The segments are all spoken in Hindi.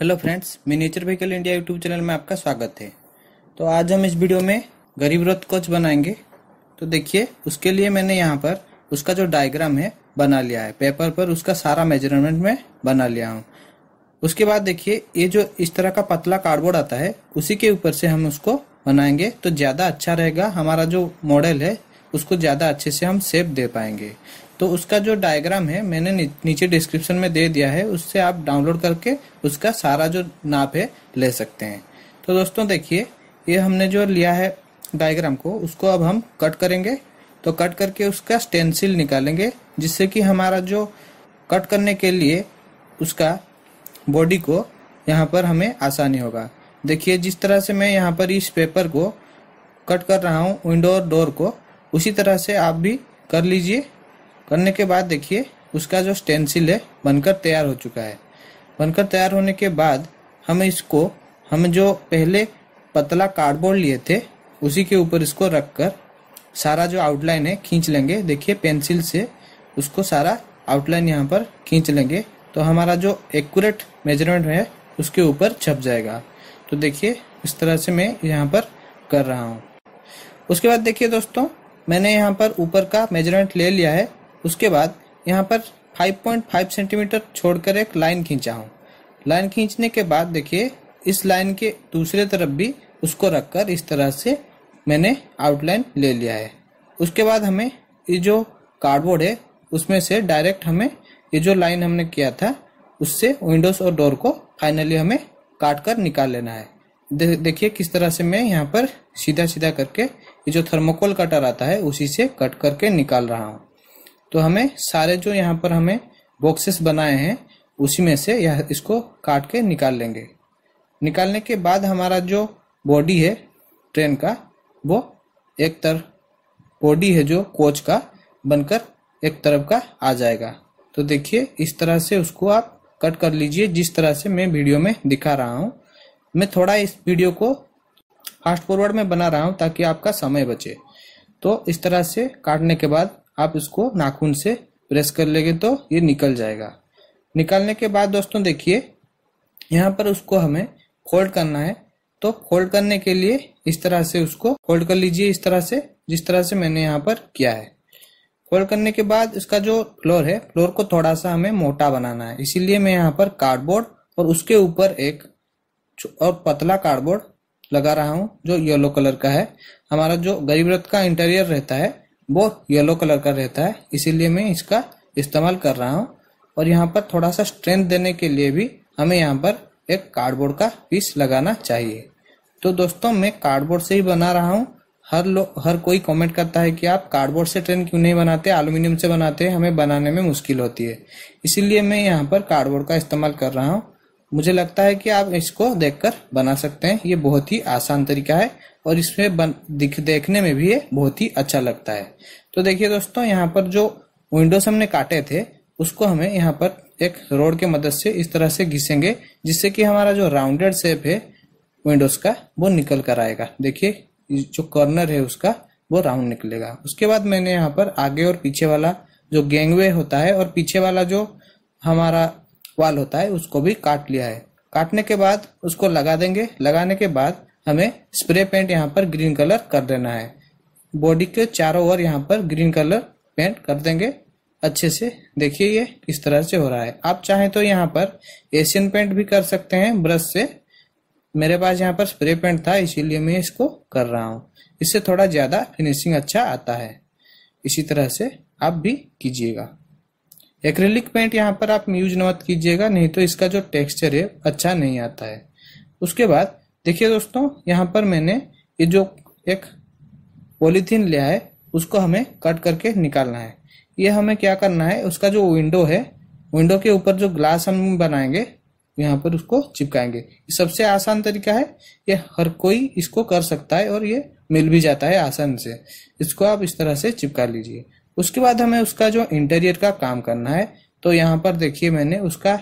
हेलो फ्रेंड्स मैं nature vehicle India YouTube channel में आपका स्वागत है तो आज हम इस वीडियो में गरीब रथ कोच बनाएंगे तो देखिए उसके लिए मैंने यहाँ पर उसका जो डायग्राम है बना लिया है पेपर पर उसका सारा मेजरमेंट में बना लिया हूँ उसके बाद देखिए ये जो इस तरह का पतला कार्डबोर्ड आता है उसी के ऊपर से हम उसको बनाएंगे तो ज़्यादा अच्छा रहेगा हमारा जो मॉडल है उसको ज़्यादा अच्छे से हम सेप दे पाएंगे तो उसका जो डायग्राम है मैंने नीचे डिस्क्रिप्शन में दे दिया है उससे आप डाउनलोड करके उसका सारा जो नाप है ले सकते हैं तो दोस्तों देखिए ये हमने जो लिया है डायग्राम को उसको अब हम कट करेंगे तो कट करके उसका स्टेंसिल निकालेंगे जिससे कि हमारा जो कट करने के लिए उसका बॉडी को यहाँ पर हमें आसानी होगा देखिए जिस तरह से मैं यहाँ पर इस पेपर को कट कर रहा हूँ विंडो और डोर को उसी तरह से आप भी कर लीजिए करने के बाद देखिए उसका जो स्टेंसिल है बनकर तैयार हो चुका है बनकर तैयार होने के बाद हम इसको हम जो पहले पतला कार्डबोर्ड लिए थे उसी के ऊपर इसको रख कर सारा जो आउटलाइन है खींच लेंगे देखिए पेंसिल से उसको सारा आउटलाइन यहाँ पर खींच लेंगे तो हमारा जो एक्यूरेट मेजरमेंट है उसके ऊपर छप जाएगा तो देखिए इस तरह से मैं यहाँ पर कर रहा हूँ उसके बाद देखिए दोस्तों मैंने यहाँ पर ऊपर का मेजरमेंट ले लिया है उसके बाद यहाँ पर 5.5 सेंटीमीटर छोड़कर एक लाइन खींचा हूँ लाइन खींचने के बाद देखिए इस लाइन के दूसरे तरफ भी उसको रखकर इस तरह से मैंने आउटलाइन ले लिया है उसके बाद हमें ये जो कार्डबोर्ड है उसमें से डायरेक्ट हमें ये जो लाइन हमने किया था उससे विंडोज़ और डोर को फाइनली हमें काट कर निकाल लेना है देखिए किस तरह से मैं यहाँ पर सीधा सीधा करके ये जो थर्मोकोल कटर आता है उसी से कट करके निकाल रहा हूँ तो हमें सारे जो यहाँ पर हमें बॉक्सेस बनाए हैं उसी में से यह इसको काट के निकाल लेंगे निकालने के बाद हमारा जो बॉडी है ट्रेन का वो एक तरफ बॉडी है जो कोच का बनकर एक तरफ का आ जाएगा तो देखिए इस तरह से उसको आप कट कर लीजिए जिस तरह से मैं वीडियो में दिखा रहा हूँ मैं थोड़ा इस वीडियो को फास्ट फॉरवर्ड में बना रहा हूँ ताकि आपका समय बचे तो इस तरह से काटने के बाद आप इसको नाखून से प्रेस कर लेंगे तो ये निकल जाएगा निकालने के बाद दोस्तों देखिए यहाँ पर उसको हमें फोल्ड करना है तो फोल्ड करने के लिए इस तरह से उसको फोल्ड कर लीजिए इस तरह से जिस तरह से मैंने यहाँ पर किया है फोल्ड करने के बाद इसका जो फ्लोर है फ्लोर को थोड़ा सा हमें मोटा बनाना है इसीलिए मैं यहाँ पर कार्डबोर्ड और उसके ऊपर एक और पतला कार्डबोर्ड लगा रहा हूँ जो येलो कलर का है हमारा जो गरीब रथ का इंटीरियर रहता है वो येलो कलर का रहता है इसीलिए मैं इसका इस्तेमाल कर रहा हूँ और यहाँ पर थोड़ा सा स्ट्रेंथ देने के लिए भी हमें यहाँ पर एक कार्डबोर्ड का पीस लगाना चाहिए तो दोस्तों मैं कार्डबोर्ड से ही बना रहा हूँ हर लो हर कोई कमेंट करता है कि आप कार्डबोर्ड से ट्रेन क्यों नहीं बनाते एलुमिनियम से बनाते हैं हमें बनाने में मुश्किल होती है इसीलिए मैं यहाँ पर कार्डबोर्ड का इस्तेमाल कर रहा हूँ मुझे लगता है कि आप इसको देखकर बना सकते हैं ये बहुत ही आसान तरीका है और इसमें बन दिख देखने में भी ये बहुत ही अच्छा लगता है तो देखिए दोस्तों यहाँ पर जो विंडोज हमने काटे थे उसको हमें यहाँ पर एक रोड के मदद से इस तरह से घिसेंगे जिससे कि हमारा जो राउंडेड शेप है विंडोज का वो निकल कर आएगा देखिए जो कॉर्नर है उसका वो राउंड निकलेगा उसके बाद मैंने यहाँ पर आगे और पीछे वाला जो गैंगवे होता है और पीछे वाला जो हमारा वाल होता है उसको भी काट लिया है काटने के बाद उसको लगा देंगे लगाने के बाद हमें स्प्रे पेंट यहाँ पर ग्रीन कलर कर देना है बॉडी के चारों ओर यहाँ पर ग्रीन कलर पेंट कर देंगे अच्छे से देखिए ये किस तरह से हो रहा है आप चाहें तो यहाँ पर एशियन पेंट भी कर सकते हैं ब्रश से मेरे पास यहाँ पर स्प्रे पेंट था इसीलिए मैं इसको कर रहा हूँ इससे थोड़ा ज़्यादा फिनिशिंग अच्छा आता है इसी तरह से आप भी कीजिएगा एक्रेलिक पेंट यहाँ पर आप यूज मत कीजिएगा नहीं तो इसका जो टेक्सचर है अच्छा नहीं आता है उसके बाद देखिए दोस्तों यहाँ पर मैंने ये जो एक पॉलीथीन लिया है उसको हमें कट करके निकालना है ये हमें क्या करना है उसका जो विंडो है विंडो के ऊपर जो ग्लास हम बनाएंगे यहाँ पर उसको चिपकाएंगे सबसे आसान तरीका है ये हर कोई इसको कर सकता है और ये मिल भी जाता है आसान से इसको आप इस तरह से चिपका लीजिए उसके बाद हमें उसका जो इंटीरियर का काम करना है तो यहाँ पर देखिए मैंने उसका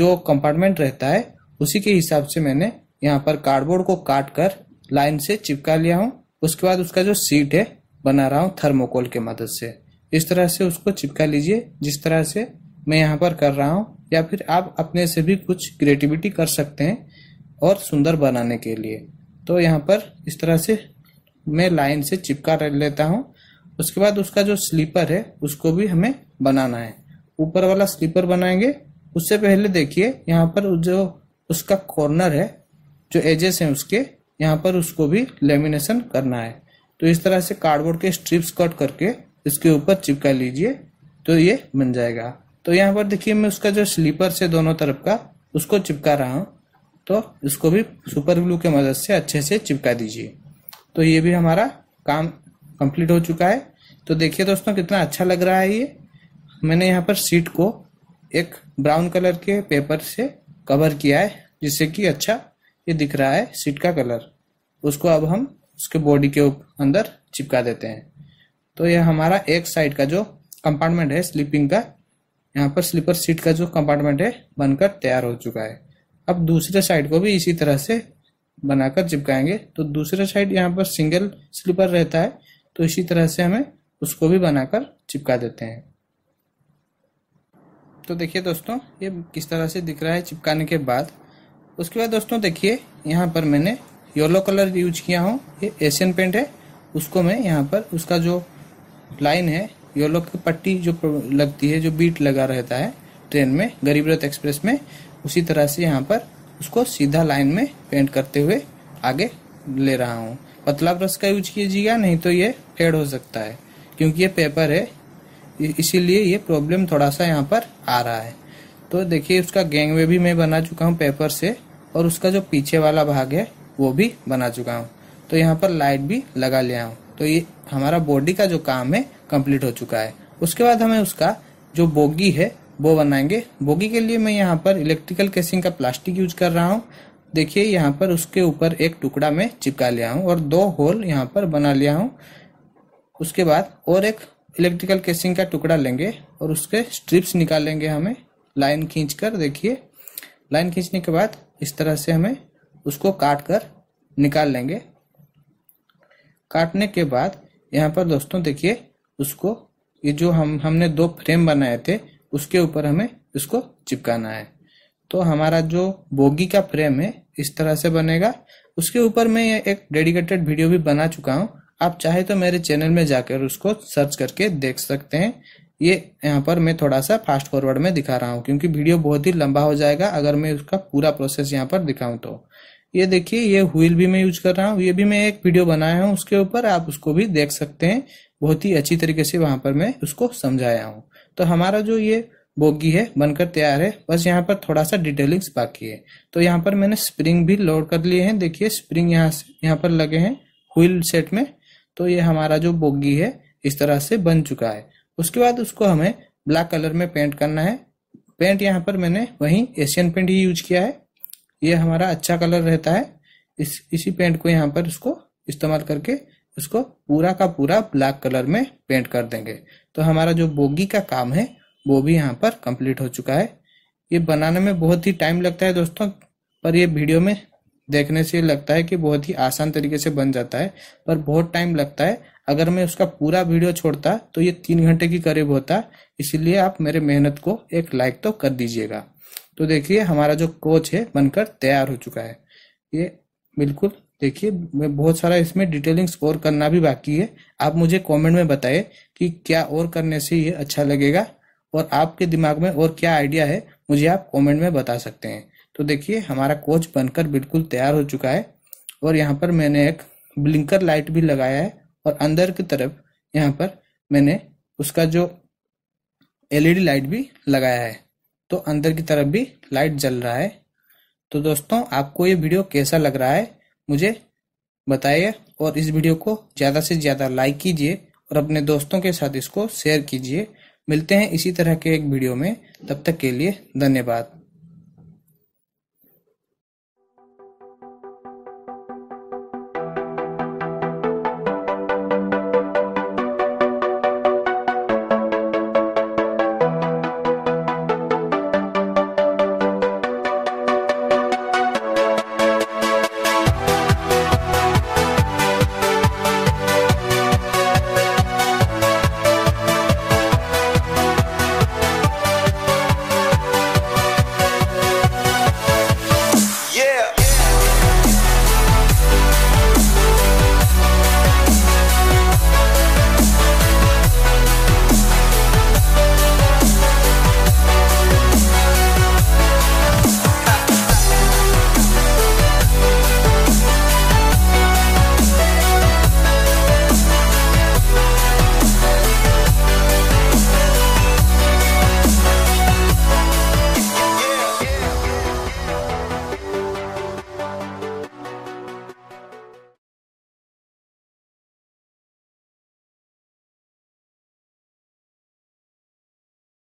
जो कंपार्टमेंट रहता है उसी के हिसाब से मैंने यहाँ पर कार्डबोर्ड को काट कर लाइन से चिपका लिया हूँ उसके बाद उसका जो सीट है बना रहा हूँ थर्मोकोल के मदद से इस तरह से उसको चिपका लीजिए जिस तरह से मैं यहाँ पर कर रहा हूँ या फिर आप अपने से भी कुछ क्रिएटिविटी कर सकते हैं और सुंदर बनाने के लिए तो यहाँ पर इस तरह से मैं लाइन से चिपका लेता हूँ उसके बाद उसका जो स्लीपर है उसको भी हमें बनाना है ऊपर वाला स्लीपर बनाएंगे उससे पहले देखिए यहाँ पर जो उसका कॉर्नर है जो एजेस हैं उसके यहाँ पर उसको भी लेमिनेशन करना है तो इस तरह से कार्डबोर्ड के स्ट्रिप्स कट करके इसके ऊपर चिपका लीजिए तो ये बन जाएगा तो यहाँ पर देखिए मैं उसका जो स्लीपर से दोनों तरफ का उसको चिपका रहा हूँ तो इसको भी सुपर ग्लू के मदद से अच्छे से चिपका दीजिए तो ये भी हमारा काम कंप्लीट हो चुका है तो देखिए दोस्तों कितना अच्छा लग रहा है ये मैंने यहाँ पर सीट को एक ब्राउन कलर के पेपर से कवर किया है जिससे कि अच्छा ये दिख रहा है सीट का कलर उसको अब हम उसके बॉडी के अंदर चिपका देते हैं तो यह हमारा एक साइड का जो कंपार्टमेंट है स्लीपिंग का यहाँ पर स्लीपर सीट का जो कंपार्टमेंट है बनकर तैयार हो चुका है अब दूसरे साइड को भी इसी तरह से बनाकर चिपकाएंगे तो दूसरे साइड यहाँ पर सिंगल स्लीपर रहता है तो इसी तरह से हमें उसको भी बनाकर चिपका देते हैं तो देखिए दोस्तों ये किस तरह से दिख रहा है चिपकाने के बाद उसके बाद दोस्तों देखिए यहाँ पर मैंने येलो कलर यूज किया हूँ ये एशियन पेंट है उसको मैं यहाँ पर उसका जो लाइन है येलो की पट्टी जो लगती है जो बीट लगा रहता है ट्रेन में गरीब रथ एक्सप्रेस में उसी तरह से यहाँ पर उसको सीधा लाइन में पेंट करते हुए आगे ले रहा हूँ पतला ब्रश का यूज कीजिएगा नहीं तो ये फेड हो सकता है क्योंकि ये पेपर है इसीलिए ये प्रॉब्लम थोड़ा सा यहाँ पर आ रहा है तो देखिए उसका गैंगवे भी मैं बना चुका हूँ पेपर से और उसका जो पीछे वाला भाग है वो भी बना चुका हूँ तो यहाँ पर लाइट भी लगा लिया हूँ तो ये हमारा बॉडी का जो काम है कंप्लीट हो चुका है उसके बाद हमें उसका जो बोगी है वो बनाएंगे बोगी के लिए मैं यहाँ पर इलेक्ट्रिकल केसिंग का प्लास्टिक यूज कर रहा हूँ देखिए यहाँ पर उसके ऊपर एक टुकड़ा में चिपका लिया हूँ और दो होल यहाँ पर बना लिया हूँ उसके बाद और एक इलेक्ट्रिकल केसिंग का टुकड़ा लेंगे और उसके स्ट्रिप्स निकालेंगे हमें लाइन खींच कर देखिए लाइन खींचने के बाद इस तरह से हमें उसको काट कर निकाल लेंगे काटने के बाद यहाँ पर दोस्तों देखिए उसको ये जो हम हमने दो फ्रेम बनाए थे उसके ऊपर हमें इसको चिपकाना है तो हमारा जो बोगी का फ्रेम है इस तरह से बनेगा उसके ऊपर मैं एक डेडिकेटेड वीडियो भी बना चुका हूँ आप चाहे तो मेरे चैनल में जाकर उसको सर्च करके देख सकते हैं ये यहाँ पर मैं थोड़ा सा फास्ट फॉरवर्ड में दिखा रहा हूँ क्योंकि वीडियो बहुत ही लंबा हो जाएगा अगर मैं उसका पूरा प्रोसेस यहाँ पर दिखाऊं तो ये देखिए ये व्हील भी मैं यूज कर रहा हूँ ये भी मैं एक वीडियो बनाया हूँ उसके ऊपर आप उसको भी देख सकते हैं बहुत ही अच्छी तरीके से वहां पर मैं उसको समझाया हूँ तो हमारा जो ये बोगी है बनकर तैयार है बस यहाँ पर थोड़ा सा डिटेलिंग्स बाकी है तो यहाँ पर मैंने स्प्रिंग भी लोड कर लिए हैं देखिए स्प्रिंग यहाँ से यहाँ पर लगे हैं व्हील सेट में तो ये हमारा जो बोगी है इस तरह से बन चुका है उसके बाद उसको हमें ब्लैक कलर में पेंट करना है पेंट यहाँ पर मैंने वहीं एशियन पेंट ही यूज किया है ये हमारा अच्छा कलर रहता है इस इसी पेंट को यहाँ पर उसको इस्तेमाल करके उसको पूरा का पूरा ब्लैक कलर में पेंट कर देंगे तो हमारा जो बोगी का काम है वो भी यहाँ पर कंप्लीट हो चुका है ये बनाने में बहुत ही टाइम लगता है दोस्तों पर ये वीडियो में देखने से लगता है कि बहुत ही आसान तरीके से बन जाता है पर बहुत टाइम लगता है अगर मैं उसका पूरा वीडियो छोड़ता तो ये तीन घंटे की करीब होता इसलिए आप मेरे मेहनत को एक लाइक तो कर दीजिएगा तो देखिए हमारा जो कोच है बनकर तैयार हो चुका है ये बिल्कुल देखिए मैं बहुत सारा इसमें डिटेलिंग्स और करना भी बाकी है आप मुझे कमेंट में बताएं कि क्या और करने से ये अच्छा लगेगा और आपके दिमाग में और क्या आइडिया है मुझे आप कमेंट में बता सकते हैं तो देखिए हमारा कोच बनकर बिल्कुल तैयार हो चुका है और यहाँ पर मैंने एक ब्लिंकर लाइट भी लगाया है और अंदर की तरफ यहाँ पर मैंने उसका जो एलईडी लाइट e भी लगाया है तो अंदर की तरफ भी लाइट जल रहा है तो दोस्तों आपको ये वीडियो कैसा लग रहा है मुझे बताइए और इस वीडियो को ज़्यादा से ज़्यादा लाइक कीजिए और अपने दोस्तों के साथ इसको शेयर कीजिए मिलते हैं इसी तरह के एक वीडियो में तब तक के लिए धन्यवाद